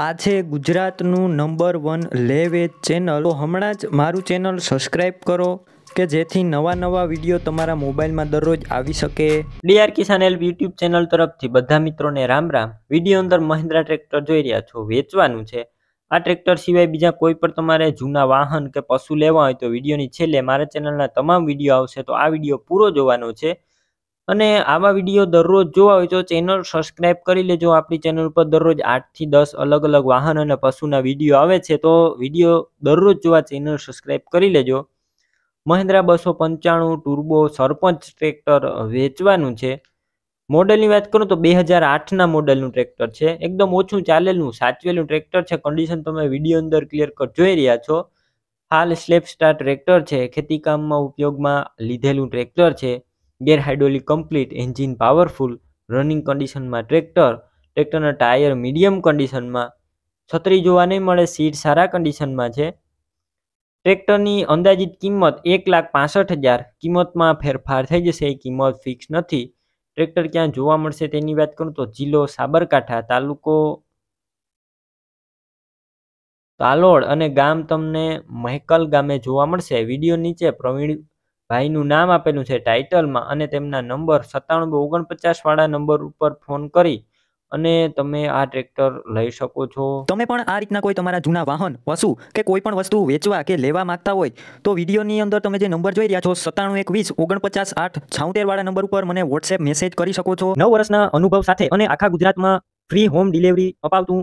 આજે ગુજરાતનું number one લેવેજ channel તો હમણાં જ મારું ચેનલ સબસ્ક્રાઈબ કરો કે જેથી નવા નવા વિડીયો તમારા મોબાઈલમાં દરરોજ આવી શકે D R Kisan L YouTube channel તરફથી બધા મિત્રોને રામ રામ વિડીયો અંદર મહિન્દ્રા ટ્રેક્ટર જોઈ રહ્યા છો વેચવાનું છે આ ટ્રેક્ટર સિવાય બીજા કોઈ પણ તમારે જૂના વાહન કે પશુ લેવા હોય તો વિડીયોની છેલ્લે મારા ચેનલના તમામ વિડીયો આવશે તો આ વિડીયો પૂરો જોવાનો છે અને આવા વિડીયો દરરોજ જોવા હોય તો ચેનલ સબસ્ક્રાઇબ કરી લેજો આપણી ચેનલ ઉપર દરરોજ આઠથી દસ અલગ અલગ વાહન અને પશુના વિડીયો આવે છે તો વિડીયો દરરોજ જોવા ચેનલ સબસ્ક્રાઈબ કરી લેજો મહિન્દ્રા બસો પંચાણું ટુર્બો સરપંચ ટ્રેક્ટર વેચવાનું છે મોડલની વાત કરું તો બે હજાર આઠના મોડલનું ટ્રેક્ટર છે એકદમ ઓછું ચાલેલું સાચવેલું ટ્રેક્ટર છે કન્ડિશન તમે વિડીયો અંદર ક્લિયર કટ જોઈ રહ્યા છો હાલ સ્લેપ સ્ટાર ટ્રેક્ટર છે ખેતીકામમાં ઉપયોગમાં લીધેલું ટ્રેક્ટર છે gear hydraulic complete engine powerful running કન્ડિશનમાં ટ્રેક્ટર ટ્રેક્ટરના ટાયર મીડિયમ કન્ડિશનમાં છત્રી જોવા નહીં મળે સીટ સારા કન્ડિશનમાં છે ટ્રેક્ટરની અંદાજિત કિંમત એક લાખ પાસઠ હજાર કિંમતમાં ફેરફાર થઈ જશે એ કિંમત ફિક્સ નથી ટ્રેક્ટર ક્યાં જોવા મળશે તેની વાત કરું તો જિલ્લો સાબરકાંઠા તાલુકો તાલોડ અને ગામ તમને મહેકલ ગામે જોવા મળશે વિડીયો નીચે પ્રવીણ ભાઈનું નામ આપેલું છે ટાઇટલમાં અને તેમના નંબર સત્તાણું ઓગણપચાસ વાળા નંબર ઉપર ફોન કરી અને તમે આ ટ્રેક્ટર લઈ શકો છો તમે પણ આ રીતના કોઈ તમારા જૂના વાહન વસુ કે કોઈ પણ વસ્તુ વેચવા કે લેવા માંગતા હોય તો વિડીયોની અંદર તમે જે નંબર જોઈ રહ્યા છો સત્તાણું એકવીસ ઓગણપચાસ આઠ છાઉતેર વાળા નંબર ઉપર મને વોટ્સએપ મેસેજ કરી શકો છો નવ વર્ષના અનુભવ સાથે અને આખા ગુજરાતમાં ફ્રી હોમ ડિલિવરી અપાવતું